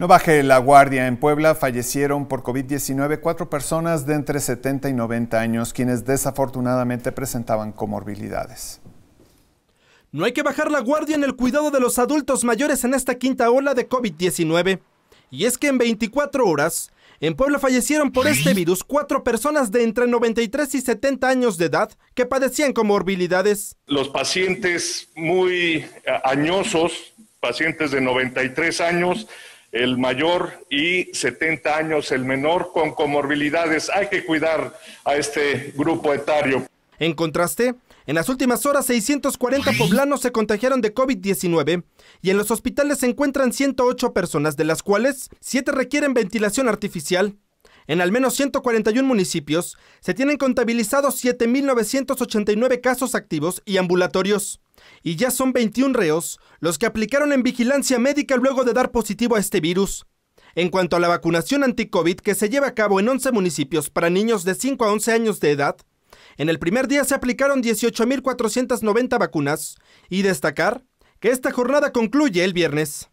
No baje la guardia. En Puebla fallecieron por COVID-19 cuatro personas de entre 70 y 90 años, quienes desafortunadamente presentaban comorbilidades. No hay que bajar la guardia en el cuidado de los adultos mayores en esta quinta ola de COVID-19. Y es que en 24 horas, en Puebla fallecieron por este virus cuatro personas de entre 93 y 70 años de edad que padecían comorbilidades. Los pacientes muy eh, añosos, pacientes de 93 años, el mayor y 70 años el menor con comorbilidades. Hay que cuidar a este grupo etario. En contraste, en las últimas horas 640 poblanos se contagiaron de COVID-19 y en los hospitales se encuentran 108 personas, de las cuales 7 requieren ventilación artificial. En al menos 141 municipios se tienen contabilizados 7.989 casos activos y ambulatorios y ya son 21 reos los que aplicaron en vigilancia médica luego de dar positivo a este virus. En cuanto a la vacunación anti-COVID que se lleva a cabo en 11 municipios para niños de 5 a 11 años de edad, en el primer día se aplicaron 18.490 vacunas y destacar que esta jornada concluye el viernes.